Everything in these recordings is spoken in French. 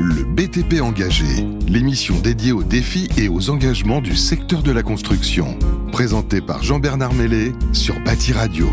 Le BTP engagé, l'émission dédiée aux défis et aux engagements du secteur de la construction, présentée par Jean-Bernard Mellet sur Bâti Radio.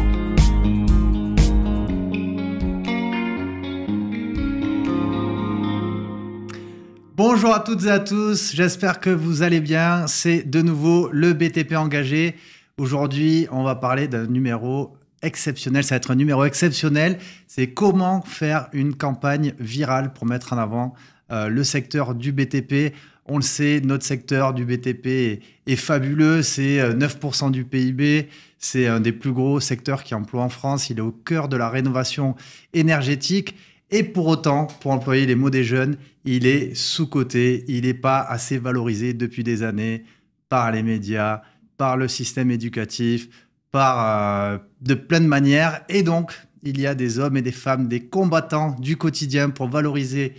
Bonjour à toutes et à tous, j'espère que vous allez bien. C'est de nouveau le BTP engagé. Aujourd'hui, on va parler d'un numéro exceptionnel. Ça va être un numéro exceptionnel. C'est comment faire une campagne virale pour mettre en avant euh, le secteur du BTP. On le sait, notre secteur du BTP est, fabuleux, c'est 9% euh, du PIB, c'est un des plus gros secteurs qui emploie en France, il est au cœur de la rénovation énergétique. Et pour autant, pour employer les mots des jeunes, il est sous-coté, il n'est pas assez valorisé depuis des années par les médias, par le système éducatif, par euh, de plein de manières. Et donc, il y a des hommes et des femmes, des combattants du quotidien pour valoriser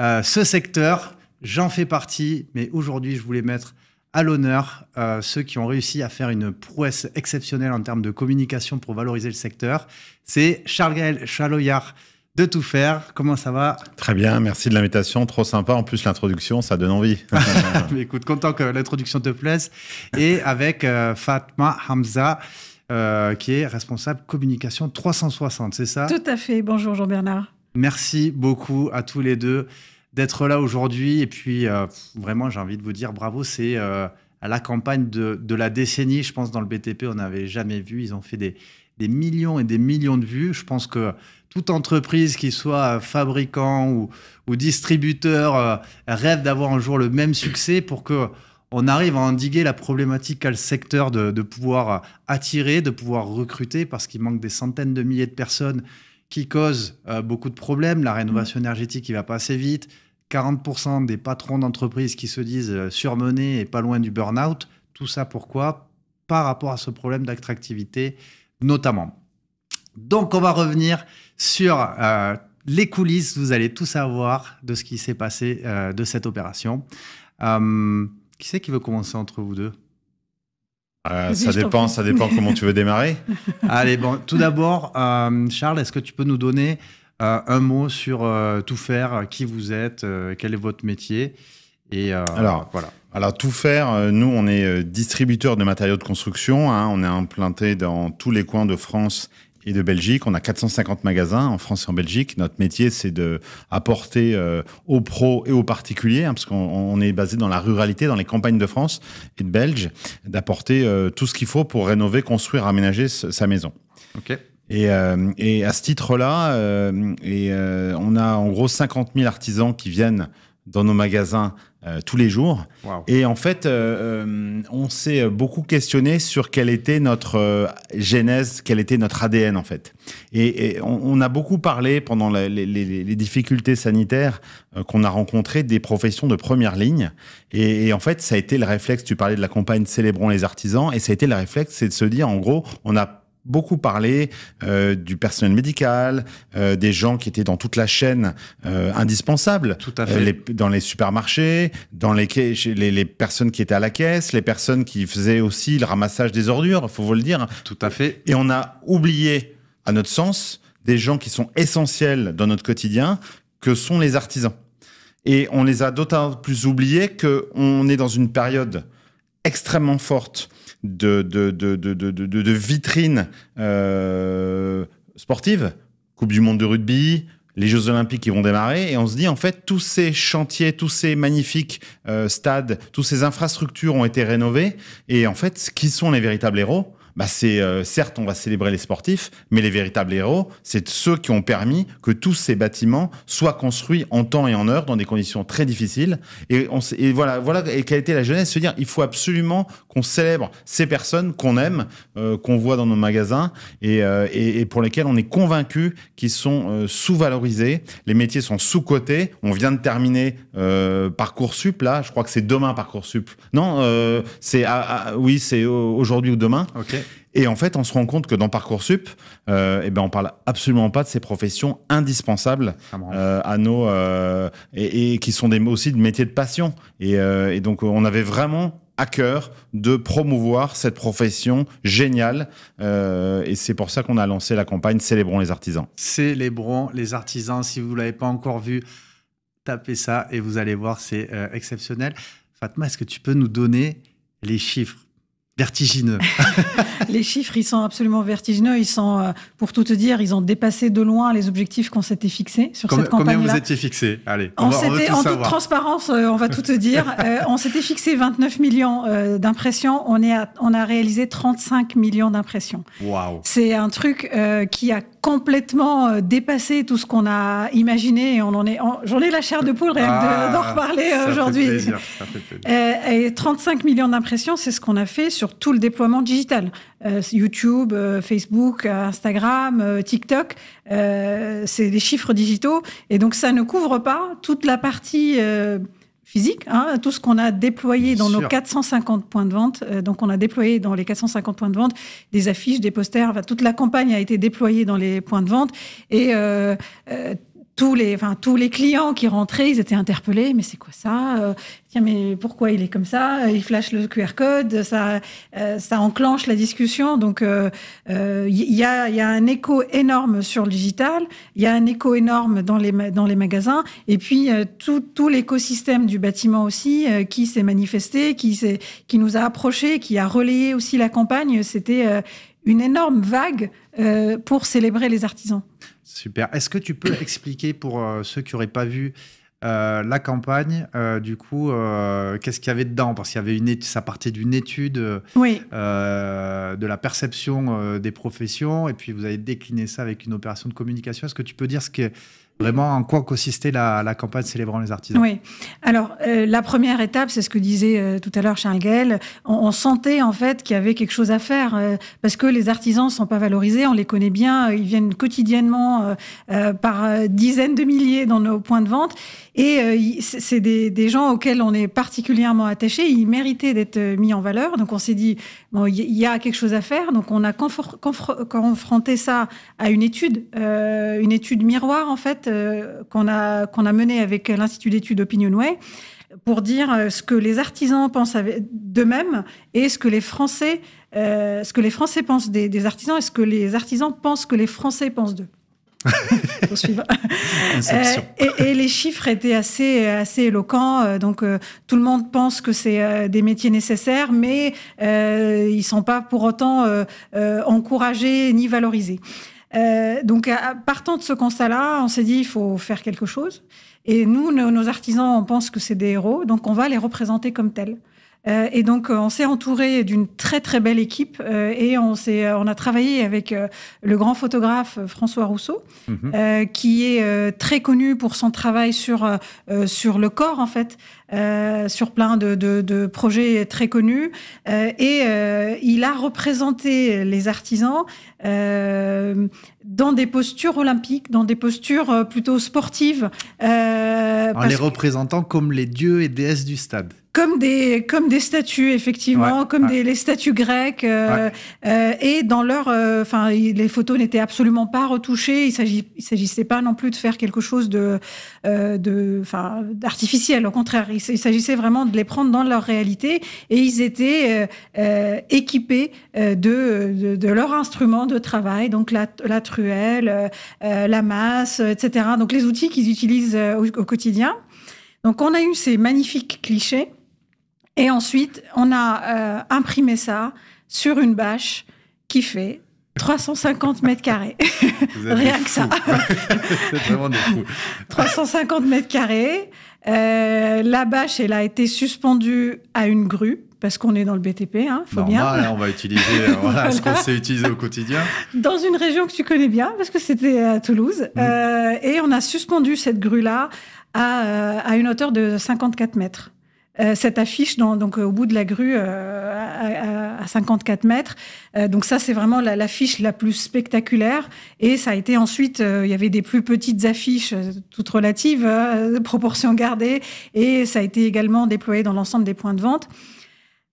euh, ce secteur, j'en fais partie, mais aujourd'hui, je voulais mettre à l'honneur euh, ceux qui ont réussi à faire une prouesse exceptionnelle en termes de communication pour valoriser le secteur. C'est Charles-Gaël Chaloyard de tout faire. Comment ça va Très bien, merci de l'invitation, trop sympa. En plus, l'introduction, ça donne envie. écoute, content que l'introduction te plaise. Et avec euh, Fatma Hamza. qui est responsable communication 360, c'est ça Tout à fait. Bonjour Jean-Bernard. Merci beaucoup à tous les deux d'être là aujourd'hui. Et puis, euh, vraiment, j'ai envie de vous dire bravo, c'est euh, à la campagne de, la décennie, je pense, dans le BTP, on n'avait jamais vu. Ils ont fait des, millions et des millions de vues. Je pense que toute entreprise, qui soit euh, fabricant ou, distributeur, rêve d'avoir un jour le même succès pour que on arrive à endiguer la problématique qu'a le secteur de, de pouvoir attirer, de pouvoir recruter, parce qu'il manque des centaines de milliers de personnes qui cause euh, beaucoup de problèmes, la rénovation mmh. énergétique qui va pas assez vite, 40% des patrons d'entreprises qui se disent euh, surmenés et pas loin du burn-out, tout ça pourquoi Par rapport à ce problème d'attractivité notamment. Donc on va revenir sur euh, les coulisses, vous allez tout savoir de ce qui s'est passé de cette opération. qui c'est qui veut commencer entre vous deux euh, ça dépend, ça dépend comment tu veux démarrer. Allez, bon, tout d'abord, euh, Charles, est-ce que tu peux nous donner euh, un mot sur tout faire, qui vous êtes, quel est votre métier et alors voilà. Alors tout faire, nous on est distributeur de matériaux de construction, hein. on est implanté dans tous les coins de France et de Belgique. On a 450 magasins en France et en Belgique. Notre métier, c'est d'apporter euh, aux pros et aux particuliers, hein, parce qu'on est basé dans la ruralité, dans les campagnes de France et de Belge, d'apporter euh, tout ce qu'il faut pour rénover, construire, aménager sa maison. Ok. Et, euh, et à ce titre-là, on a en gros 50 000 artisans qui viennent dans nos magasins euh, tous les jours. Et en fait, euh, euh, on s'est beaucoup questionné sur quelle était notre genèse, quel était notre ADN en fait. Et, on, a beaucoup parlé pendant les, difficultés sanitaires qu'on a rencontrées des professions de première ligne. Et, et, en fait, ça a été le réflexe, tu parlais de la campagne Célébrons les artisans, et ça a été le réflexe, c'est de se dire en gros, on a beaucoup parlé euh, du personnel médical, euh, des gens qui étaient dans toute la chaîne euh, indispensable, dans les supermarchés, dans les, personnes qui étaient à la caisse, les personnes qui faisaient aussi le ramassage des ordures, faut vous le dire. Tout à fait. Et on a oublié, à notre sens, des gens qui sont essentiels dans notre quotidien, que sont les artisans. Et on les a d'autant plus oubliés qu'on est dans une période extrêmement forte de, vitrines euh, sportives Coupe du Monde de rugby, les Jeux Olympiques qui vont démarrer et on se dit en fait tous ces chantiers, tous ces magnifiques euh, stades, toutes ces infrastructures ont été rénovées et en fait qui sont les véritables héros bah c'est euh, certes, on va célébrer les sportifs, mais les véritables héros, c'est ceux qui ont permis que tous ces bâtiments soient construits en temps et en heure dans des conditions très difficiles. Et, on, et voilà, voilà, et quelle était la jeunesse, se dire, il faut absolument qu'on célèbre ces personnes qu'on aime, euh, qu'on voit dans nos magasins et, euh, et, et pour lesquelles on est convaincu qu'ils sont sous-valorisés. Les métiers sont sous-cotés. On vient de terminer Parcoursup là, je crois que c'est demain Parcoursup. Non, c'est oui, c'est aujourd'hui ou demain. Okay. Et en fait, on se rend compte que dans Parcoursup, on euh, eh ben, on parle absolument pas de ces professions indispensables euh, à nos euh, et, qui sont aussi des métiers de passion. Et, donc, on avait vraiment à cœur de promouvoir cette profession géniale. et c'est pour ça qu'on a lancé la campagne Célébrons les artisans. Célébrons les artisans. Si vous ne l'avez pas encore vu, tapez ça et vous allez voir, c'est exceptionnel. Fatma, est-ce que tu peux nous donner les chiffres vertigineux. les chiffres, ils sont absolument vertigineux. Ils sont, euh, pour tout te dire, ils ont dépassé de loin les objectifs qu'on s'était fixés sur cette campagne. -là. Combien vous étiez fixé Allez, on, va, on En toute transparence, euh, on va tout te dire. Euh, on s'était fixé 29 millions d'impressions. On, est on a réalisé 35 millions d'impressions. C'est un truc qui a complètement dépassé tout ce qu'on a imaginé. on en est, j'en ai la chair de poule rien ah, d'en reparler aujourd'hui. et 35 millions d'impressions, c'est ce qu'on a fait sur tout le déploiement digital. Euh, YouTube, euh, Facebook, euh, Instagram, TikTok, c'est des chiffres digitaux. Et donc, ça ne couvre pas toute la partie physique, hein, tout ce qu'on a déployé dans nos 450 points de vente. donc, on a déployé dans les 450 points de vente des affiches, des posters, toute la campagne a été déployée dans les points de vente. Et tous les, enfin, tous les clients qui rentraient, ils étaient interpellés. Mais c'est quoi ça euh, Tiens, mais pourquoi il est comme ça Il flash le QR code, ça, euh, ça enclenche la discussion. Donc, il euh, y, a, y, a, un écho énorme sur le digital, il y a un écho énorme dans les, dans les magasins, et puis tout, tout l'écosystème du bâtiment aussi qui s'est manifesté, qui, qui nous a approchés, qui a relayé aussi la campagne. C'était une énorme vague euh, pour célébrer les artisans. Super. Est-ce que tu peux expliquer pour euh, ceux qui n'auraient pas vu euh, la campagne, du coup, qu'est-ce qu'il y avait dedans Parce qu'il y avait une étude, ça partait d'une étude de la perception des professions, et puis vous avez décliné ça avec une opération de communication. Est-ce que tu peux dire ce que Vraiment, en quoi consistait la, campagne célébrant les artisans Oui. Alors, euh, la première étape, c'est ce que disait euh, tout à l'heure Charles Gaël. On, sentait en fait qu'il y avait quelque chose à faire euh, parce que les artisans ne sont pas valorisés. On les connaît bien. Ils viennent quotidiennement par dizaines de milliers dans nos points de vente. Et c'est des, gens auxquels on est particulièrement attaché. Ils méritaient d'être mis en valeur. Donc, on s'est dit, bon, il y, a quelque chose à faire. Donc, on a confronté ça à une étude, une étude miroir en fait euh, qu'on a, qu'on a menée avec l'Institut d'études OpinionWay pour dire euh, ce que les artisans pensent d'eux-mêmes et ce que les Français, euh, ce que les Français pensent des, artisans et ce que les artisans pensent que les Français pensent d'eux. et, les chiffres étaient assez, assez éloquents. Donc, tout le monde pense que c'est des métiers nécessaires, mais ils ne sont pas pour autant encouragés ni valorisés. Euh, donc, partant de ce constat-là, on s'est dit, il faut faire quelque chose. Et nous, nos, nos artisans, on pense que c'est des héros, donc on va les représenter comme tels. Euh, et donc, euh, on s'est entouré d'une très très belle équipe euh, et on s'est, on a travaillé avec le grand photographe François Rousseau, mhm. qui est très connu pour son travail sur sur le corps en fait, sur plein de, de, projets très connus. et il a représenté les artisans dans des postures olympiques, dans des postures plutôt sportives. en les représentant comme les dieux et déesses du stade comme des comme des statues effectivement, comme Des, les statues grecques euh, euh et dans leur euh, enfin les photos n'étaient absolument pas retouchées. Il s'agit il s'agissait pas non plus de faire quelque chose de euh, de enfin d'artificiel. Au contraire, il, s'agissait vraiment de les prendre dans leur réalité et ils étaient équipés de, de, de leurs instruments de travail, donc la la truelle, la masse, etc. Donc les outils qu'ils utilisent au quotidien. Donc on a eu ces magnifiques clichés et ensuite, on a euh, imprimé ça sur une bâche qui fait 350 mètres carrés. Rien que ça. vraiment des fous. 350 mètres carrés. Euh, la bâche, elle a été suspendue à une grue parce qu'on est dans le BTP, hein, faut Normal, hein, on va utiliser euh, voilà, ce qu'on sait utiliser au quotidien. Dans une région que tu connais bien, parce que c'était à Toulouse. Mm. Euh, et on a suspendu cette grue-là à, euh, à, une hauteur de 54 mètres. Euh, cette affiche donc euh, au bout de la grue euh, à, à, 54 mètres. donc ça, c'est vraiment l'affiche la, la, plus spectaculaire. Et ça a été ensuite, il y avait des plus petites affiches, toutes relatives, proportions gardées, et ça a été également déployé dans l'ensemble des points de vente.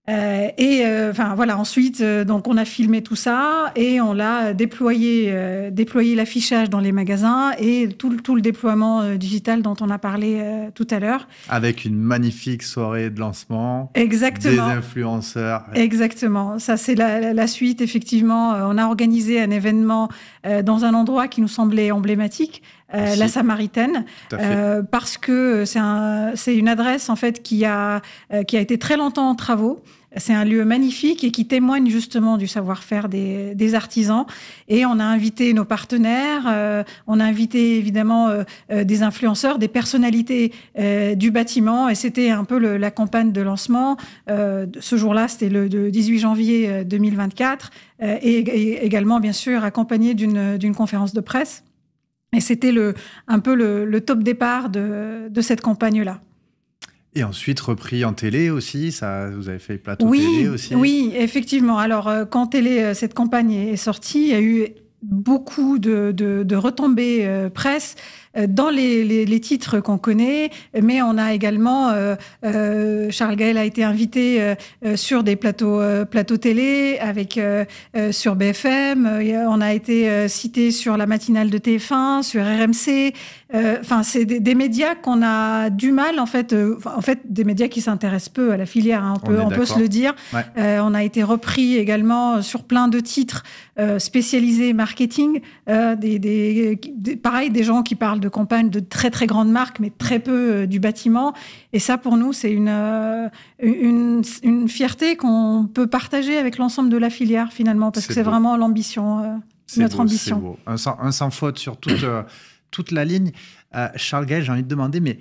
Euh, et euh, enfin voilà, ensuite, euh, donc on a filmé tout ça et on l'a déployé, déployé l'affichage dans les magasins et tout, tout le déploiement digital dont on a parlé tout à l'heure. Avec une magnifique soirée de lancement. Exactement. Des influenceurs. Exactement. Ça, c'est la, la, suite, effectivement. On a organisé un événement dans un endroit qui nous semblait emblématique, euh, la Samaritaine, euh, parce que c'est une adresse en fait qui a, euh, qui a été très longtemps en travaux. C'est un lieu magnifique et qui témoigne justement du savoir-faire des, artisans. Et on a invité nos partenaires, on a invité évidemment des influenceurs, des personnalités du bâtiment. Et c'était un peu la campagne de lancement. ce jour-là, c'était le, 18 janvier 2024. Et, et, également, bien sûr, accompagné d'une conférence de presse. Et c'était le, un peu le, top départ de, cette campagne-là. Et ensuite repris en télé aussi, ça, vous avez fait plateau oui, télé aussi. Oui, effectivement. Alors euh, quand télé, euh, cette campagne est sortie, il y a eu beaucoup de, retombées euh, presse. Euh, dans les, les, les titres qu'on connaît, mais on a également, euh, euh Charles Gaël a été invité euh, sur des plateaux, plateaux télé, avec, sur BFM, on a été cité sur la matinale de TF1, sur RMC. Enfin, c'est des, des, médias qu'on a du mal, en fait, en fait, des médias qui s'intéressent peu à la filière, hein, on, peut, on, peut se le dire. on a été repris également sur plein de titres spécialisés marketing, des, des, des, pareil, des gens qui parlent de campagne de très très grandes marques, mais très peu euh, du bâtiment. Et ça, pour nous, c'est euh, une, une, fierté qu'on peut partager avec l'ensemble de la filière finalement, parce que c'est vraiment l'ambition, euh, notre ambition. Un, sans, faute sur toute, toute la ligne. Charles Gaël, j'ai envie de demander, mais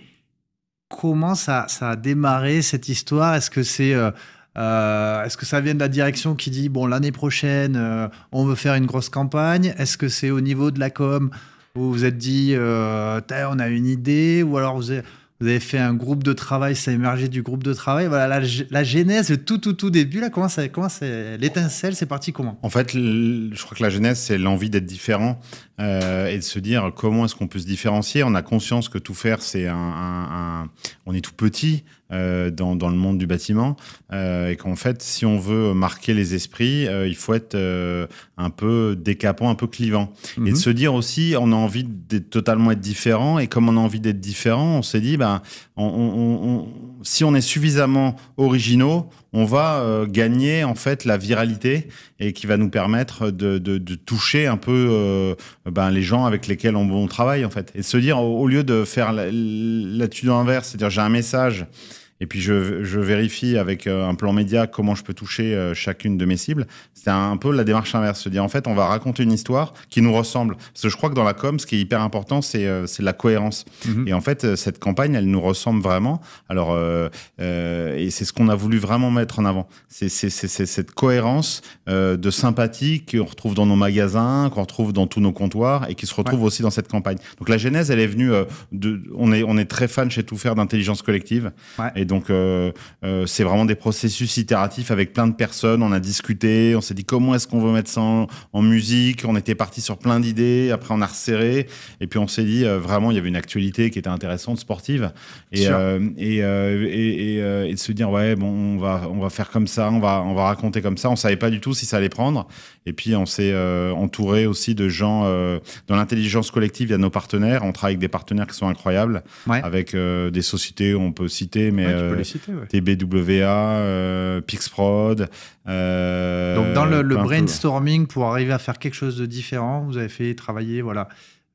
comment ça, ça a démarré cette histoire Est-ce que c'est Est-ce que ça vient de la direction qui dit bon l'année prochaine on veut faire une grosse campagne Est-ce que c'est au niveau de la com vous vous êtes dit, euh, on a une idée, ou alors vous avez, vous avez, fait un groupe de travail, ça a émergé du groupe de travail. Voilà, la, genèse, le tout, tout, tout début, là, comment, comment c'est, l'étincelle, c'est parti comment En fait, je crois que la genèse, c'est l'envie d'être différent euh, et de se dire comment est-ce qu'on peut se différencier. On a conscience que tout faire, c'est un, un on est tout petit. Euh, dans, dans, le monde du bâtiment. Euh, et qu'en fait, si on veut marquer les esprits, euh, il faut être un peu décapant, un peu clivant. Et de mhm. se dire aussi, on a envie de totalement être différent. Et comme on a envie d'être différent, on s'est dit, bah, on, si on est suffisamment originaux, on va gagner en fait la viralité et qui va nous permettre de, de, toucher un peu ben, les gens avec lesquels on, travaille en fait. Et de se dire, au, lieu de faire l'attitude inverse, c'est-à-dire j'ai un message et puis je, vérifie avec euh, un plan média comment je peux toucher euh, chacune de mes cibles. C'est un peu la démarche inverse, se dire en fait on va raconter une histoire qui nous ressemble. Parce que je crois que dans la com, ce qui est hyper important, c'est euh, la cohérence. Mhm. Et en fait, cette campagne, elle nous ressemble vraiment. Alors, et c'est ce qu'on a voulu vraiment mettre en avant. C'est cette cohérence de sympathie qu'on retrouve dans nos magasins, qu'on retrouve dans tous nos comptoirs et qui se retrouve aussi dans cette campagne. Donc la genèse, elle est venue de... On est, on est très fan chez Tout Faire d'intelligence collective donc, euh, euh, c'est vraiment des processus itératifs avec plein de personnes. On a discuté, on s'est dit comment est-ce qu'on veut mettre ça en, musique. On était parti sur plein d'idées. Après, on a resserré. Et puis, on s'est dit euh, vraiment, il y avait une actualité qui était intéressante, sportive. Et, et, de se dire, ouais, bon, on va, on va faire comme ça, on va, on va raconter comme ça. On savait pas du tout si ça allait prendre. Et puis, on s'est euh, entouré aussi de gens euh, dans l'intelligence collective. Il y a nos partenaires. On travaille avec des partenaires qui sont incroyables, avec euh, des sociétés on peut citer, mais TBWA, Pixprod. Donc, dans le, brainstorming pour arriver à faire quelque chose de différent, vous avez fait travailler, voilà.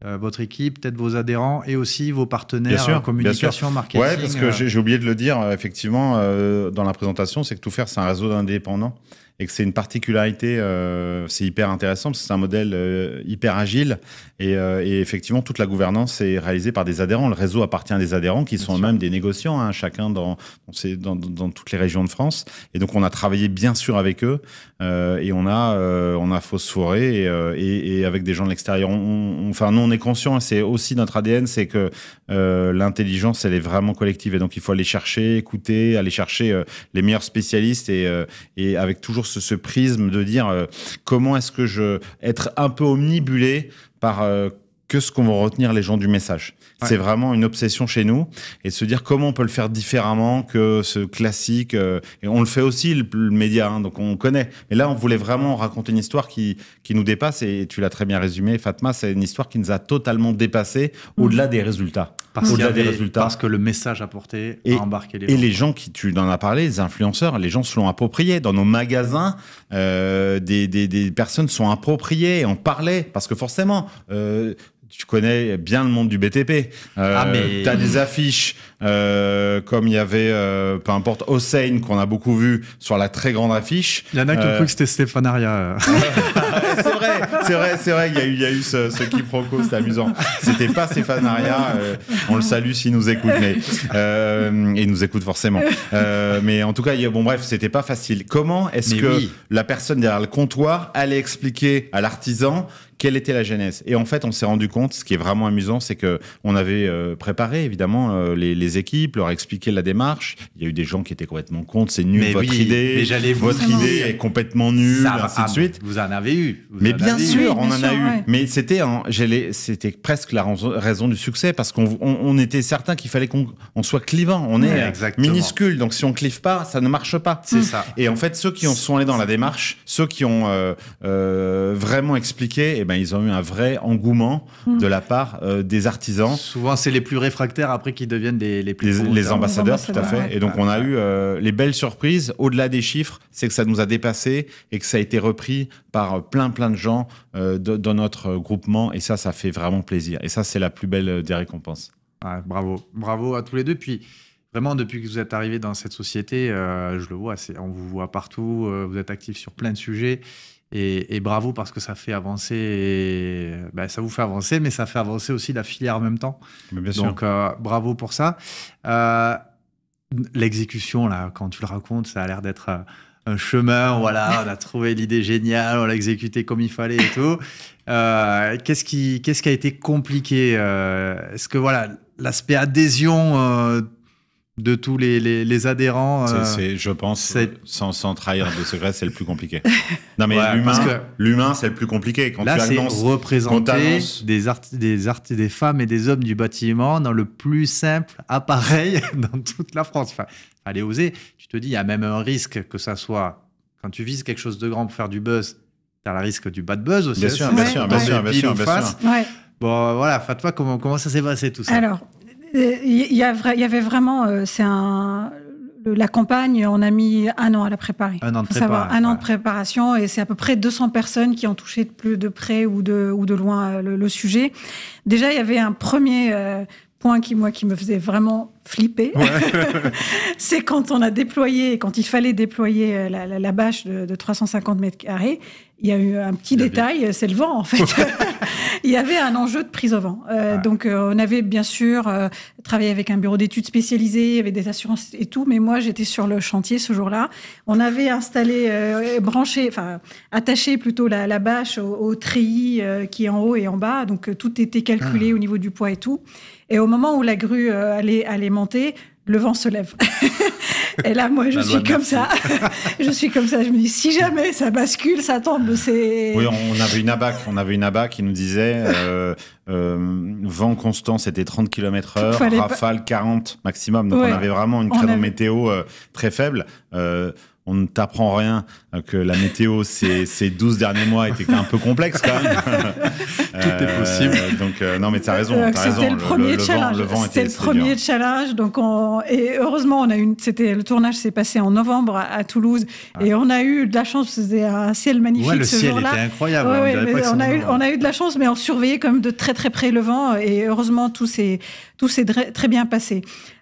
votre équipe, peut-être vos adhérents et aussi vos partenaires en communication, marketing. Oui, parce que j'ai oublié de le dire, effectivement, dans la présentation, c'est que tout faire, c'est un réseau d'indépendants et que c'est une particularité, euh, c'est hyper intéressant parce que c'est un modèle euh, hyper agile euh, et, effectivement toute la gouvernance est réalisée par des adhérents. Le réseau appartient à des adhérents qui sont eux-mêmes des négociants, hein, chacun dans, dans, toutes les régions de France. Et donc on a travaillé bien sûr avec eux et on a on a fausse et, avec des gens de l'extérieur. enfin nous on est conscient, hein, c'est aussi notre ADN, c'est que l'intelligence elle est vraiment collective et donc il faut aller chercher, écouter, aller chercher les meilleurs spécialistes et, et avec toujours ce, prisme de dire euh, comment est-ce que je être un peu omnibulé par euh, que ce qu'on veut retenir les gens du message. C'est vraiment une obsession chez nous et se dire comment on peut le faire différemment que ce classique. Euh, et on le fait aussi, le, média, hein, donc on connaît. Mais là, on voulait vraiment raconter une histoire qui, nous dépasse et tu l'as très bien résumé, Fatma, c'est une histoire qui nous a totalement dépassé mmh. au-delà des résultats parce, des résultats. que le message apporté et, a embarqué les gens. Et les gens qui, tu en as parlé, les influenceurs, les gens se l'ont approprié. Dans nos magasins, euh, des, des, des, personnes sont appropriées, en parlait, parce que forcément, euh, tu connais bien le monde du BTP. Euh, ah mais... Tu as des affiches euh, comme il y avait, euh, peu importe, Hossein, qu'on a beaucoup vu sur la très grande affiche. Il y en a qui ont euh, cru que c'était Stéphanaria. c'est vrai, c'est vrai, c'est vrai. Il y a eu, ce, ce quiproquo, c'est amusant. C'était pas Stéphane Euh, on le salue s'il nous écoute, mais euh, il nous écoute forcément. Euh, mais en tout cas, bon bref, c'était pas facile. Comment est-ce que la personne derrière le comptoir allait expliquer à l'artisan quelle était la genèse Et en fait, on s'est rendu compte, ce qui est vraiment amusant, c'est que on avait euh, préparé évidemment euh, les, équipes, leur expliqué la démarche. Il y a eu des gens qui étaient complètement contre, c'est nul votre idée, mais votre vous idée est complètement nulle, Ça, ainsi Vous en avez eu. mais bien sûr, on en a eu. Mais c'était c'était presque la raison du succès parce qu'on était certain qu'il fallait qu'on soit clivant. On est euh, minuscule, donc si on clive pas, ça ne marche pas. C'est ça. Et en fait, ceux qui ont sont allés dans la démarche, ceux qui ont vraiment expliqué, eh ben, ils ont eu un vrai engouement hmm. de la part euh, des artisans. Souvent, c'est les plus réfractaires après qui deviennent les, plus. Les, ambassadeurs, tout à fait. et donc, on a eu euh, les belles surprises. Au-delà des chiffres, c'est que ça nous a dépassé et que ça a été repris par euh, plein, plein de gens dans notre groupement. Et ça, ça fait vraiment plaisir. Et ça, c'est la plus belle des récompenses. bravo. Bravo à tous les deux. Puis vraiment, depuis que vous êtes arrivé dans cette société, je le vois, on vous voit partout, vous êtes actif sur plein de sujets. Et, bravo parce que ça fait avancer, ben, ça vous fait avancer, mais ça fait avancer aussi la filière en même temps. Donc euh, bravo pour ça. Euh, l'exécution, là, quand tu le racontes, ça a l'air d'être euh, un chemin. Ah. Voilà, on a trouvé l'idée géniale, on l'a exécutée comme il fallait et tout. Qu'est-ce qui, qu'est-ce qui, a été compliqué Est-ce que voilà, l'aspect adhésion de tous les, les, adhérents. Euh, je pense, sans, trahir de secret, c'est le plus compliqué. Non, mais l'humain, c'est le plus compliqué. Quand là, c'est représenter des, des, des femmes et des hommes du bâtiment dans le plus simple appareil dans toute la France. Allez oser. Tu te dis, il y a même un risque que ça soit. Quand tu vises quelque chose de grand pour faire du buzz, tu as le risque du bad buzz aussi. Bien sûr, bien sûr, bien sûr, bien sûr. Bon, voilà, Fatwa, comment, comment ça s'est passé tout ça Alors, il euh, y, y, avait vraiment, euh, c'est un la campagne, on a mis un an à la préparer. Un an de, préparation et c'est à peu près 200 personnes qui ont touché de plus de près ou de, ou de loin euh, le, sujet. Déjà, il y avait un premier point qui, moi, qui me faisait vraiment flipper. c'est quand on a déployé, quand il fallait déployer la, bâche de, de 350 mètres carrés il y a eu un petit détail, c'est le vent en fait. il y avait un enjeu de prise au vent. Euh, donc euh, on avait bien sûr euh, travaillé avec un bureau d'études spécialisé, avec des assurances et tout, mais moi j'étais sur le chantier ce jour-là. On avait installé, branché, enfin attaché plutôt la, bâche au, au treillis qui est en haut et en bas, donc tout était calculé ah. au niveau du poids et tout. Et au moment où la grue allait, allait monter, le vent se lève. et là, moi, je suis comme ça. je suis comme ça. Je me dis, si jamais ça bascule, ça tombe, c'est. Oui, on avait une abac. On avait une abac qui nous disait euh, euh, vent constant, c'était 30 km heure, rafale 40 maximum. Donc, on avait vraiment une créneau météo euh, très faible on ne t'apprend rien euh, que la météo ces, ces 12 derniers mois était un peu complexe quand même. Tout est euh, possible. donc, euh, non, mais tu as raison. C'était le, premier challenge. C'était le premier challenge. Donc Et heureusement, on a une... le tournage s'est passé en novembre à, Toulouse. Et on a eu de la chance. C'était un ciel magnifique. Ouais, le ciel était incroyable. on, a eu, de la chance, mais on surveillait quand même de très très près le vent. Et heureusement, tout s'est très, très bien passé.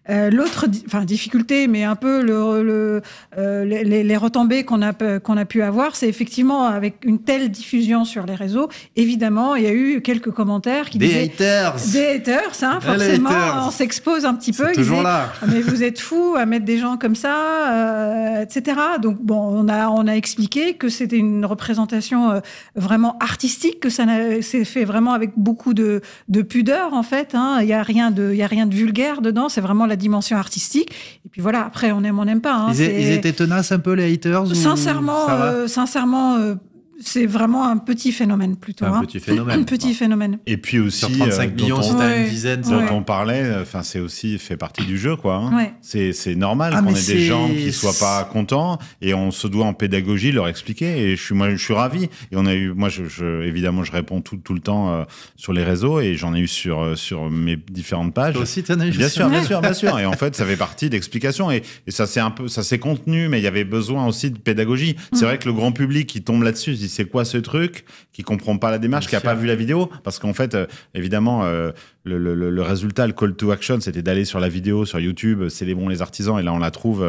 Euh, l'autre enfin, difficulté, mais un peu le, euh, les, les, retombées qu'on a, qu'on a pu avoir, c'est effectivement avec une telle diffusion sur les réseaux, évidemment, il y a eu quelques commentaires qui des disaient... Haters. Des haters hein, forcément, on s'expose un petit peu. Toujours là. Ah, mais vous êtes fous à mettre des gens comme ça, euh, etc. Donc bon, on a, on a expliqué que c'était une représentation vraiment artistique, que ça s'est fait vraiment avec beaucoup de, de pudeur, en fait. Hein. Il n'y a, rien de, y a rien de vulgaire dedans, c'est vraiment la dimension artistique. Et puis voilà, après, on aime, on n'aime pas. Hein, ils, étaient tenaces un peu, les haters Sincèrement, euh, sincèrement euh, c'est vraiment un petit phénomène plutôt. Un hein. petit phénomène. un petit phénomène. Et puis aussi, Sur 35 euh, millions, c'est une dizaine. Dont on parlait, enfin, c'est aussi fait partie du jeu, quoi. Hein. C'est normal ah, qu'on ait des gens qui soient pas contents et on se doit en pédagogie leur expliquer. Et je suis, moi, je suis ravi. Et on a eu, moi, je, évidemment, je réponds tout, tout le temps euh, sur les réseaux et j'en ai eu sur, euh, sur mes différentes pages. aussi, eu. Bien sûr, bien sûr, bien sûr. Et en fait, ça fait partie d'explications et, ça c'est un peu, ça s'est contenu, mais il y avait besoin aussi de pédagogie. C'est mm. vrai que le grand public qui tombe là-dessus, c'est quoi ce truc, qui comprend pas la démarche, qui a pas vu la vidéo, parce qu'en fait, euh, évidemment, euh, le, résultat, le call to action, c'était d'aller sur la vidéo, sur YouTube, euh, célébrons les artisans, et là on la trouve,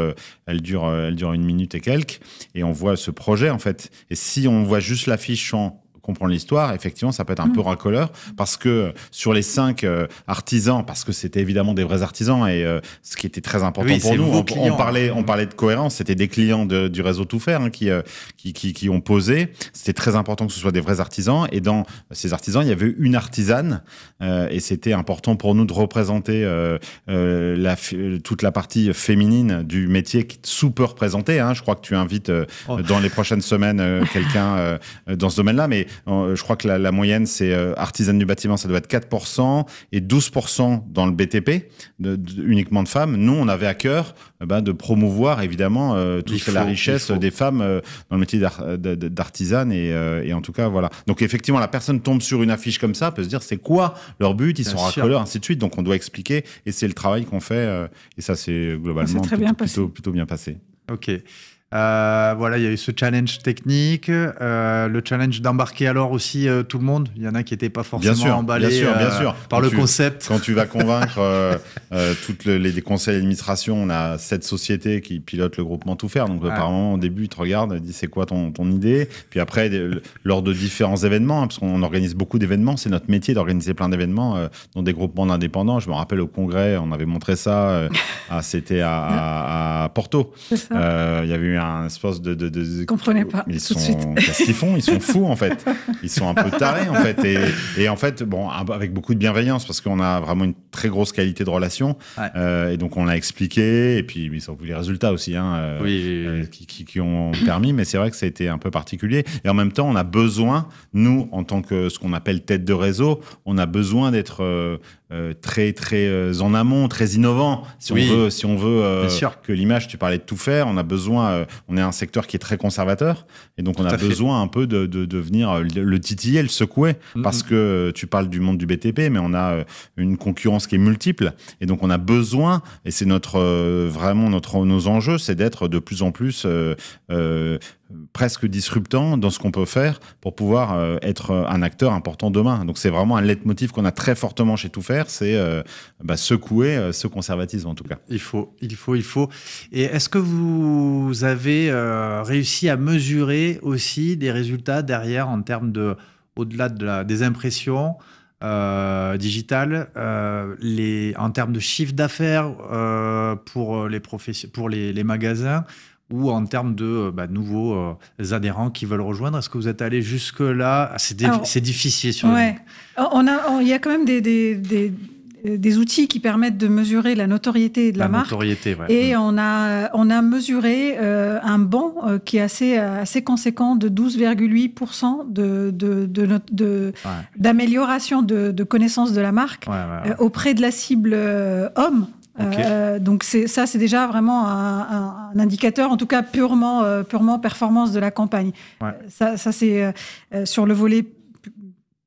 elle dure, elle dure une minute et quelques, et on voit ce projet en fait. Et si on voit juste l'affiche en comprendre l'histoire, effectivement, ça peut être un mm. peu racoleur parce que sur les cinq euh, artisans, parce que c'était évidemment des vrais artisans et euh, ce qui était très important pour nous, on, parlait, on mm. parlait de cohérence, c'était des clients du réseau Tout Faire hein, euh, qui, qui, ont posé. C'était très important que ce soit des vrais artisans et dans ces artisans, il y avait une artisane et c'était important pour nous de représenter la, toute la partie féminine du métier qui est super représentée. Hein. Je crois que tu invites oh. dans les prochaines semaines quelqu'un dans ce domaine-là, mais euh, je crois que la, moyenne, c'est euh, artisane du bâtiment, ça doit être 4% et 12% dans le BTP, uniquement de femmes. Nous, on avait à cœur euh, bah, de promouvoir évidemment toute la richesse des femmes dans le métier d'artisane. Et, en tout cas, voilà. Donc effectivement, la personne tombe sur une affiche comme ça, peut se dire c'est quoi leur but, ils sont racoleurs, ainsi de suite. Donc on doit expliquer et c'est le travail qu'on fait. et ça, c'est globalement plutôt, plutôt bien passé. Ok. Euh, voilà, il y a eu ce challenge technique, euh, le challenge d'embarquer alors aussi euh, tout le monde. Il y en a qui n'étaient pas forcément bien sûr, emballés bien sûr, bien sûr. par le concept. Quand tu vas convaincre toutes les, conseils d'administration, on a sept sociétés qui pilotent le groupement Tout Faire. Donc apparemment, au début, ils te regardent, ils disent c'est quoi ton, ton idée. Puis après, lors de différents événements, hein, parce qu'on organise beaucoup d'événements, c'est notre métier d'organiser plein d'événements dans des groupements d'indépendants. Je me rappelle au congrès, on avait montré ça, c'était à, à, Porto. Il y avait eu un espace de. de, de... Comprenez pas. Ils tout de suite. ce qu'ils font Ils sont fous, en fait. Ils sont un peu tarés, en fait. Et, et en fait, bon, avec beaucoup de bienveillance, parce qu'on a vraiment une très grosse qualité de relation. Euh, et donc on l'a expliqué, et puis ont vu les résultats aussi hein, euh, euh, qui, ont permis, mais c'est vrai que ça a été un peu particulier. Et en même temps, on a besoin, nous, en tant que ce qu'on appelle tête de réseau, on a besoin d'être très très en amont, très innovant, si on veut, si on veut que l'image, tu parlais de tout faire, on a besoin, on est un secteur qui est très conservateur, et donc on a besoin un peu de, de, venir le, titiller, le secouer, mm, parce mm. que tu parles du monde du BTP, mais on a une concurrence qui est multiple. Et donc, on a besoin, et c'est notre, euh, vraiment notre, nos enjeux, c'est d'être de plus en plus euh, euh, presque disruptant dans ce qu'on peut faire pour pouvoir être un acteur important demain. Donc, c'est vraiment un leitmotiv qu'on a très fortement chez Tout Faire, c'est bah, secouer ce conservatisme en tout cas. Il faut, il faut, il faut. Et est-ce que vous avez réussi à mesurer aussi des résultats derrière en termes de, au-delà de la, des impressions euh, digital, euh, les, en termes de chiffre d'affaires euh, pour, les, pour les, magasins ou en termes de bah, nouveaux adhérents qui veulent rejoindre Est-ce que vous êtes allé jusque-là C'est difficile sur le... on Il y a quand même des euh, des outils qui permettent de mesurer la notoriété de la, la marque. Et mm. on a euh, on a mesuré euh, un banc qui est assez assez conséquent de 12,8% de de d'amélioration de, connaissances de, connaissance de la marque auprès de la cible homme. Donc c'est donc ça, c'est déjà vraiment un, indicateur, en tout cas purement, purement performance de la campagne. Ça, c'est sur le volet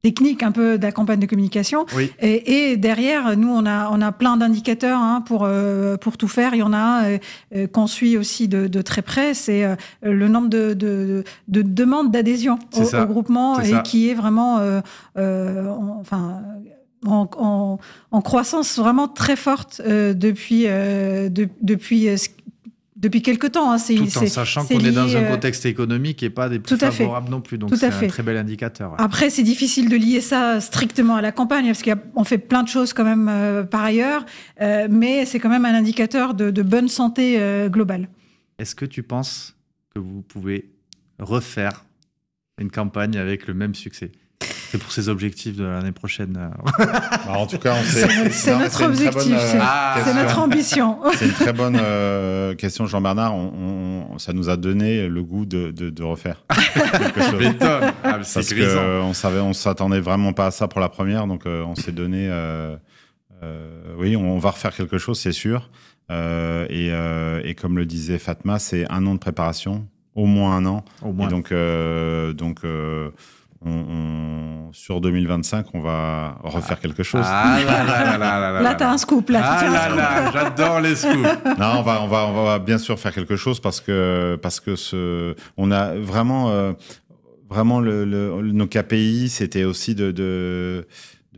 technique un peu de campagne de communication. Et, derrière, nous, on a, on a plein d'indicateurs hein, pour, euh, pour tout faire. Il y en a euh, euh, qu'on suit aussi de, très près, c'est le nombre de, de, demandes d'adhésion au, groupement et qui est vraiment... enfin... En, en, croissance vraiment très forte depuis, ce depuis depuis quelque temps. Hein, Tout en sachant qu'on est dans un euh, contexte économique et pas des plus favorables non plus. Donc c'est un très bel indicateur. Après, c'est difficile de lier ça strictement à la campagne parce qu'on fait plein de choses quand même euh, par ailleurs, euh, mais c'est quand même un indicateur de, bonne santé globale. Est-ce que tu penses que vous pouvez refaire une campagne avec le même succès c'est pour ses objectifs de l'année prochaine. Euh. Bah, en tout cas, C'est notre objectif, c'est euh, notre ambition. c'est une très bonne euh, question, Jean-Bernard. On, ça nous a donné le goût de, refaire quelque ah, Parce que, on savait, on s'attendait vraiment pas à ça pour la première, donc on s'est donné. oui, on va refaire quelque chose, c'est sûr. Et, comme le disait Fatma, c'est un an de préparation, au moins un an. Au moins. donc, donc on, sur 2025, on va refaire ah. quelque chose. Ah, là t'as un scoop. Là, ah j'adore les scoops. non, on va, on va, on va bien sûr faire quelque chose parce que, parce que ce, on a vraiment, euh, vraiment le, le, nos KPI, c'était aussi de, de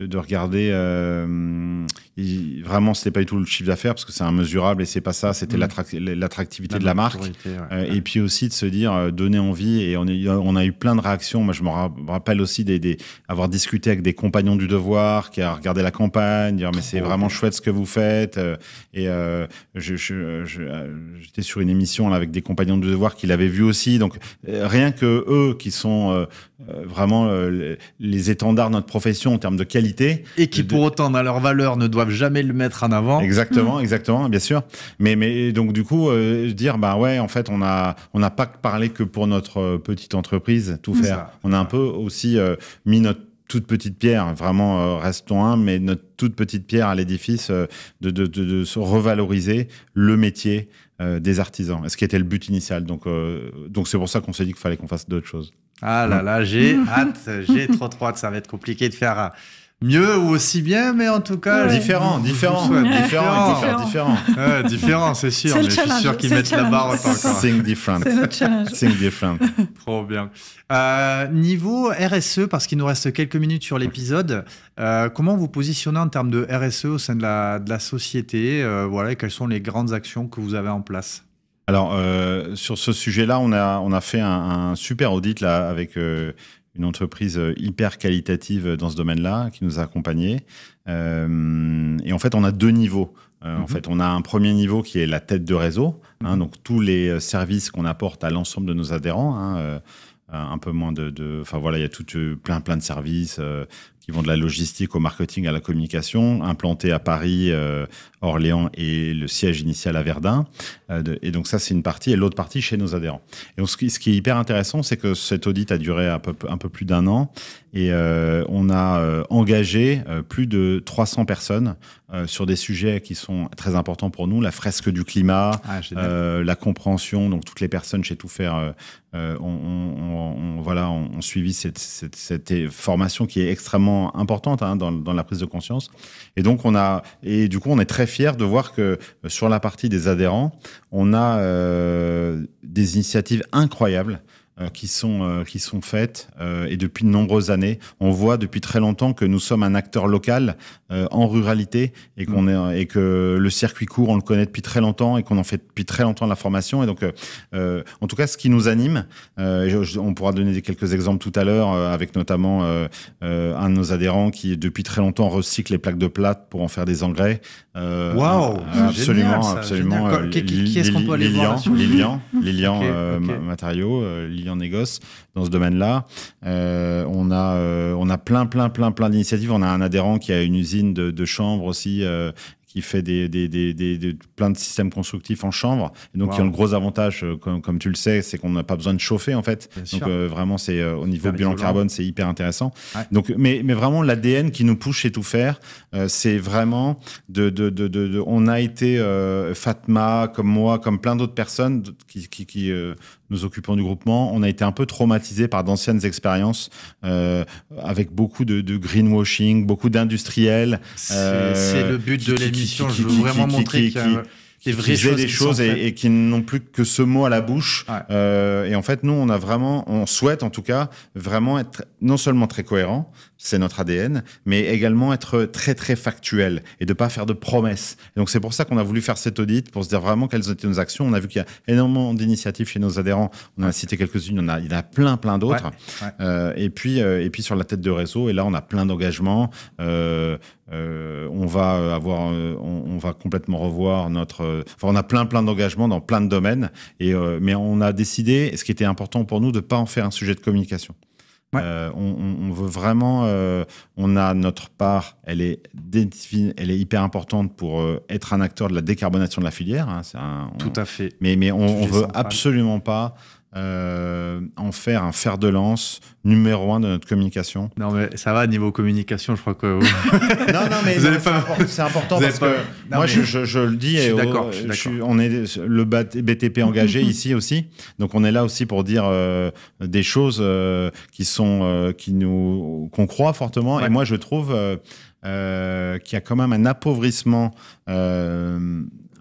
de, regarder. Vraiment, euh, il, vraiment, c'était pas du tout le chiffre d'affaires parce que c'est immesurable et c'est pas ça. C'était mm. l'attractivité de la marque. Euh, et puis aussi de se dire euh, donner envie. Et on, on, a eu plein de réactions. Moi, je me rappelle aussi d'avoir avoir discuté avec des compagnons du devoir qui a regardé la campagne, dire mais c'est vraiment chouette ce que vous faites. Et j'étais sur une émission là, avec des compagnons du devoir qui l'avaient vu aussi. Donc rien que eux qui sont vraiment les étendards de notre profession en termes de qualité et qui, pour autant, dans leur valeur, ne doivent jamais le mettre en avant. Exactement, hmm. exactement, bien sûr. Mais, mais donc, du coup, euh, dire, bah ouais, en fait, on n'a on a pas parlé que pour notre euh, petite entreprise, tout faire. on a un peu aussi euh, mis notre toute petite pierre, vraiment restons un, mais notre toute petite pierre à l'édifice de, de, de, se revaloriser le métier des artisans, ce qui était le but initial. Donc donc c'est pour ça qu'on s'est dit qu'il fallait qu'on fasse d'autres choses. Ah là hein là, j'ai hâte, j'ai trop trop hâte, ça va être compliqué de faire mieux ou aussi bien, mais en tout cas. Différent, différent, différent, différent, différent, c'est sûr. Mais je suis sûr qu'ils mettent la barre encore. Think different. Think different. Trop bien. Euh, niveau RSE, parce qu'il nous reste quelques minutes sur l'épisode, euh, comment vous positionnez en termes de RSE au sein de la, société euh, Voilà, et quelles sont les grandes actions que vous avez en place alors, sur ce sujet-là, on a, on a fait un, super audit là, avec une entreprise euh, hyper qualitative euh, dans ce domaine-là qui nous a accompagnés. Euh, et en fait, on a deux niveaux. En mhm. fait, on a un premier niveau qui est la tête de réseau, hein, mhm. donc tous les services qu'on apporte à l'ensemble de nos adhérents. Hein, un peu moins de, enfin voilà, il y a tout plein plein de services de la logistique au marketing à la communication, implanté à Paris, euh, Orléans et le siège initial à Verdun. Euh, et donc ça, c'est une partie, et l'autre partie chez nos adhérents. Et ce, qui, ce qui est hyper intéressant, c'est que cet audit a duré un peu, un peu plus d'un an, et euh, on a engagé plus de 300 personnes sur des sujets qui sont très importants pour nous, la fresque du climat, ah, la compréhension, donc toutes les personnes chez Tout Faire ont, on, voilà, on suivi cette, cette, cette formation qui est extrêmement importante hein, dans, la prise de conscience. Et donc, on a, et du coup, on est très fier de voir que euh, sur la partie des adhérents, on a euh, des initiatives incroyables. Euh, qui sont, euh, qui sont faites euh, et depuis de nombreuses années. On voit depuis très longtemps que nous sommes un acteur local en ruralité et, qu'on mm. est, et que le circuit court, on le connaît depuis très longtemps et qu'on en fait depuis très longtemps de la formation. Et donc, en tout cas, ce qui nous anime, on pourra donner quelques exemples tout à l'heure avec notamment un de nos adhérents qui, depuis très longtemps, recycle les plaques de plate pour en faire des engrais. Waouh Absolument, absolument. Qui, est-ce qu'on peut aller voir Lilian, Lilian, matériaux en Négoce dans ce domaine-là. Euh, on, a, euh, on a plein, plein, plein, plein d'initiatives. On a un adhérent qui a une usine de, de chambre aussi. Euh, qui fait des, des, des, des, plein de systèmes constructifs en chambre, donc ils ont le gros avantage, comme, tu le sais, c'est qu'on n'a pas besoin de chauffer en fait. donc vraiment, c'est au niveau bilan carbone, c'est hyper intéressant. Donc, mais, mais vraiment l'ADN qui nous pousse chez tout faire, c'est vraiment de, de, de, de, on a été Fatma, comme moi, comme plein d'autres personnes qui, qui nous occupons du groupement, on a été un peu traumatisé par d'anciennes expériences euh, avec beaucoup de, de, greenwashing, beaucoup d'industriels. C'est le but euh, de l'émission, je veux vraiment montrer qu'il des vraies choses, des choses et, et, qui n'ont plus que ce mot à la bouche. Euh, et en fait, nous, on a vraiment, on souhaite en tout cas vraiment être non seulement très cohérent, c'est notre ADN, mais également être très très factuel et de pas faire de promesses. donc c'est pour ça qu'on a voulu faire cet audit pour se dire vraiment quelles étaient nos actions. On a vu qu'il y a énormément d'initiatives chez nos adhérents. On en a cité quelques-unes, on il y en a plein plein d'autres. Euh, et puis euh, et puis sur la tête de réseau, et là on a plein d'engagements. Euh, on va avoir, on, va complètement revoir notre. Enfin, on a plein plein d'engagements dans plein de domaines. Et mais on a décidé, ce qui était important pour nous, de pas en faire un sujet de communication. Euh, on, veut vraiment, euh, on a notre part, elle est, elle est hyper importante pour euh, être un acteur de la décarbonation de la filière. Hein, Tout à fait. Mais, on, ne veut absolument pas euh, en faire un fer de lance numéro un de notre communication. Non, mais ça va, niveau communication, je crois que. non, non, mais c'est important parce que moi, je, le dis. Je suis on est le BTP engagé ici aussi. Donc, on est là aussi pour dire euh, des choses euh, qui sont. qui nous qu'on croit fortement. Et moi, je trouve. qu'il y a quand même un appauvrissement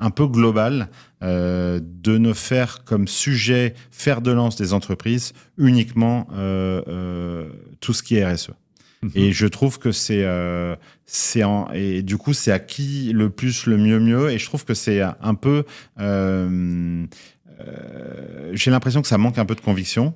un peu global euh, de ne faire comme sujet, faire de lance des entreprises, uniquement euh, euh, tout ce qui est RSE. Mhm. Et je trouve que c'est c'est et du coup c'est à qui le plus le mieux mieux et je trouve que c'est un peu j'ai l'impression que ça manque un peu de conviction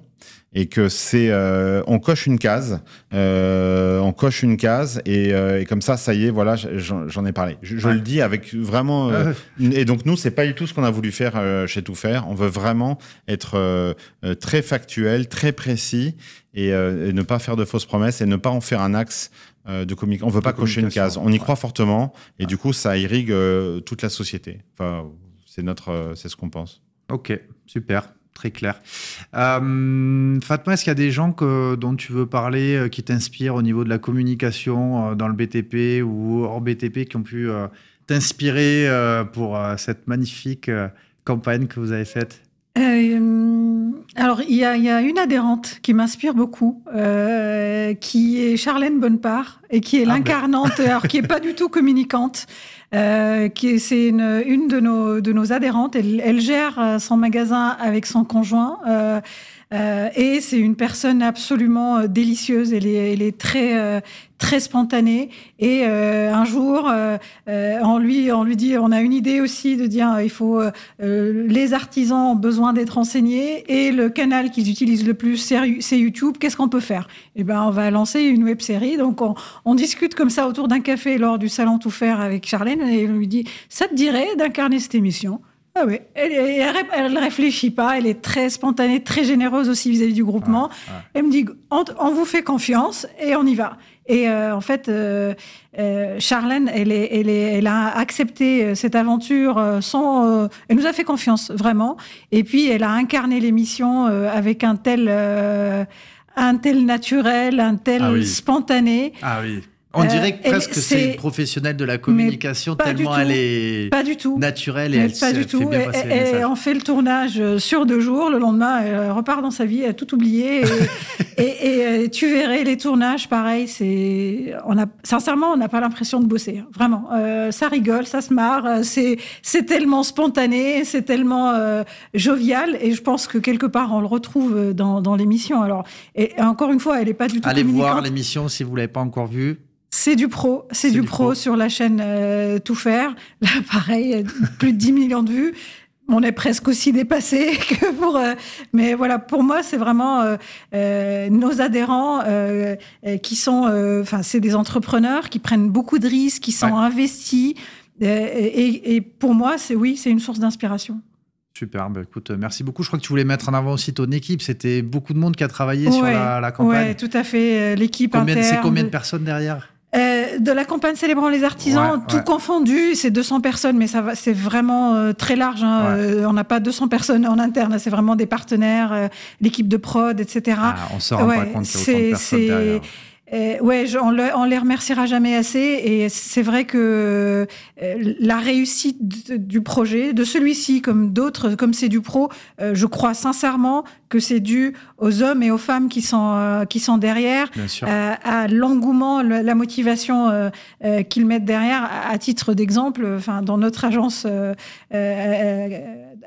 et que c'est euh, on coche une case, euh, on coche une case euh, et, comme ça, ça y est, voilà, j'en ai parlé. Je, le dis avec vraiment. Ah et donc nous, c'est pas du tout ce qu'on a voulu faire chez Tout Faire. On veut vraiment être très factuel, très précis et, ne pas faire de fausses promesses et ne pas en faire un axe. De comique. On veut pas cocher une case. On y croit fortement et du coup, ça irrigue toute la société. Enfin, c'est c'est ce qu'on pense. Ok, super. Très clair. Euh, Fatma, est-ce qu'il y a des gens que, dont tu veux parler euh, qui t'inspirent au niveau de la communication euh, dans le BTP ou hors BTP qui ont pu euh, t'inspirer pour cette magnifique campagne que vous avez faite alors, il y, a, une adhérente qui m'inspire beaucoup, euh, qui est Charlène Bonnepart, et qui est ah, l'incarnante, alors qui est pas du tout communicante. Euh, qui c'est une, une, de, nos, de nos adhérentes. Elle, gère euh, son magasin avec son conjoint. Euh, euh, et c'est une personne absolument euh, délicieuse. Elle est, elle est très, euh, très spontanée. Et un jour, on lui, dit, on a une idée aussi de dire, il faut les artisans ont besoin d'être enseignés et le canal qu'ils utilisent le plus, c'est YouTube. Qu'est-ce qu'on peut faire Eh ben, on va lancer une web série. Donc, on, on discute comme ça autour d'un café lors du salon Tout Faire avec Charlène et on lui dit, ça te dirait d'incarner cette émission ah oui, elle, elle, réfléchit pas, elle est très spontanée, très généreuse aussi vis-à-vis du groupement. Ah, ah. Elle me dit on, vous fait confiance et on y va. Et euh, en fait, euh, euh, Charlène, elle, est, elle, a accepté euh, cette aventure sans. elle nous a fait confiance vraiment. Et puis, elle a incarné l'émission avec un tel, un tel naturel, un tel ah spontané. Ah oui. On euh, dirait presque que c'est une professionnelle de la communication, tellement elle est pas du tout. naturelle et elle, Fait bien passer et, on fait le tournage euh, sur deux jours. Le lendemain, elle repart dans sa vie, elle a tout oublié. Et, euh, tu verrais les tournages, pareil. C'est, on a, sincèrement, on n'a pas l'impression de bosser. Hein, vraiment, ça rigole, ça se marre. C'est, tellement spontané, c'est tellement jovial. Et je pense que quelque part, on le retrouve dans, l'émission. Alors, et encore une fois, elle n'est pas du tout. Allez voir l'émission si vous l'avez pas encore vue. C'est du pro, c'est du, pro, sur la chaîne euh, Tout Faire. Là, pareil, euh, plus de 10 millions de vues. On est presque aussi dépassé que pour. Euh, mais voilà, pour moi, c'est vraiment nos adhérents qui sont. Enfin, c'est des entrepreneurs qui prennent beaucoup de risques, qui sont investis. Et, pour moi, c'est oui, c'est une source d'inspiration. superbe bah, écoute, merci beaucoup. Je crois que tu voulais mettre en avant aussi ton équipe. C'était beaucoup de monde qui a travaillé sur la, campagne. Oui, tout à fait. L'équipe interne. C'est combien de personnes derrière de la campagne célébrant les artisans, tout confondu, c'est 200 personnes, mais ça c'est vraiment euh, très large. Hein, euh, on n'a pas 200 personnes en interne, hein, c'est vraiment des partenaires, euh, l'équipe de prod, etc. Ah, on rend pas compte autant euh, ouais, on, on, les remerciera jamais assez. Et c'est vrai que euh, la réussite du projet, de celui-ci comme d'autres, comme c'est du pro, euh, je crois sincèrement que c'est dû aux hommes et aux femmes qui sont euh, qui sont derrière, à l'engouement, la motivation qu'ils mettent derrière. À, à titre d'exemple, enfin dans notre agence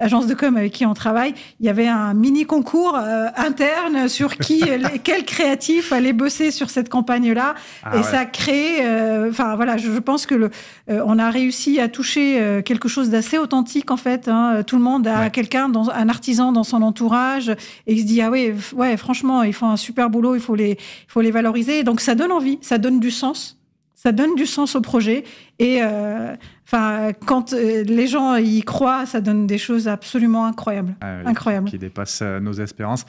agence de com avec qui on travaille, il y avait un mini concours euh, interne sur qui, quel créatif allait bosser sur cette campagne-là. Ah et ça a créé, euh, enfin voilà, je, pense que le, euh, on a réussi à toucher quelque chose d'assez authentique en fait. Hein. Tout le monde a quelqu'un quelqu'un, un artisan dans son entourage et il se dit ah ouais, ouais, franchement, ils font un super boulot, il faut les, il faut les valoriser. donc ça donne envie, ça donne du sens, ça donne du sens au projet et Enfin, quand euh, les gens y croient, ça donne des choses absolument incroyables. Ah incroyables. Qui dépassent euh, nos espérances.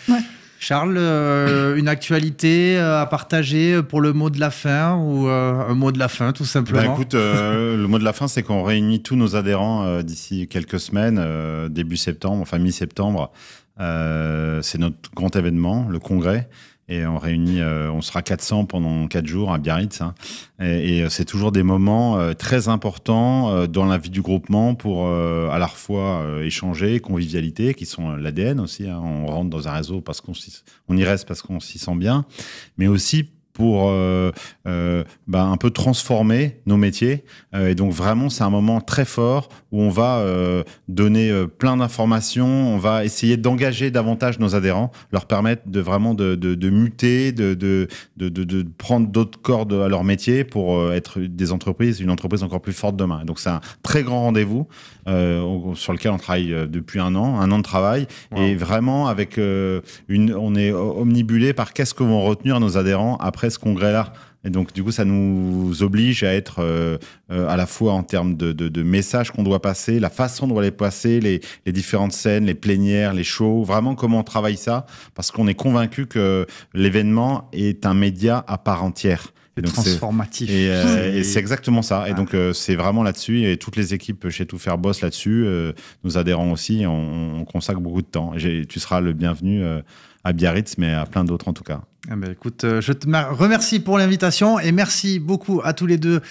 Charles, euh, une actualité à partager pour le mot de la fin ou un mot de la fin tout bah, simplement Écoute, le mot de la fin, c'est qu'on réunit tous nos adhérents d'ici quelques semaines, début septembre, enfin mi-septembre. c'est notre grand événement, le congrès et on réunit, euh, on sera 400 pendant 4 jours à Biarritz. Hein. Et, euh, c'est toujours des moments euh, très importants dans la vie du groupement pour à la fois échanger, convivialité, qui sont l'ADN aussi. Hein. On rentre dans un réseau parce qu'on on y reste parce qu'on s'y sent bien, mais aussi pour euh, euh, bah, un peu transformer nos métiers. Euh, et donc vraiment, c'est un moment très fort où on va donner plein d'informations, on va essayer d'engager davantage nos adhérents, leur permettre de vraiment de, muter, de, de, de prendre d'autres cordes à leur métier pour être des entreprises, une entreprise encore plus forte demain. Donc c'est un très grand rendez-vous. Euh, sur lequel on travaille euh, depuis un an, un an de travail, et vraiment avec euh, on est omnibulé par qu'est-ce que vont retenir nos adhérents après ce congrès-là. Et donc, du coup, ça nous oblige à être à la fois en termes de, messages qu'on doit passer, la façon dont on doit les passer, les, différentes scènes, les plénières, les shows, vraiment comment on travaille ça, parce qu'on est convaincu que l'événement est un média à part entière transformatif. Euh, et, c'est exactement ça. Et donc, euh, c'est vraiment là-dessus. Et toutes les équipes chez Tout Faire Boss là-dessus, euh, nous adhérons adhérents aussi, on, consacre beaucoup de temps. Tu seras le bienvenu à Biarritz, mais à plein d'autres en tout cas. Ah ben, écoute, je te remercie pour l'invitation et merci beaucoup à tous les deux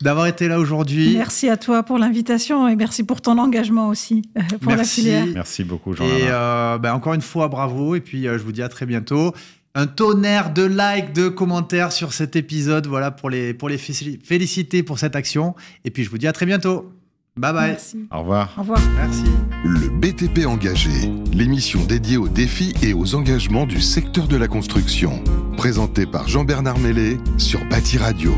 d'avoir été là aujourd'hui. Merci à toi pour l'invitation et merci pour ton engagement aussi pour merci. la filière. Merci beaucoup, jean Et ben, encore une fois, bravo. Et puis, je vous dis à très bientôt un tonnerre de likes, de commentaires sur cet épisode. Voilà pour les, pour les féliciter pour cette action. Et puis je vous dis à très bientôt. Bye bye. Au revoir. Au revoir. Merci. Le BTP engagé, l'émission dédiée aux défis et aux engagements du secteur de la construction, présentée par Jean-Bernard Mellet sur Bâti Radio.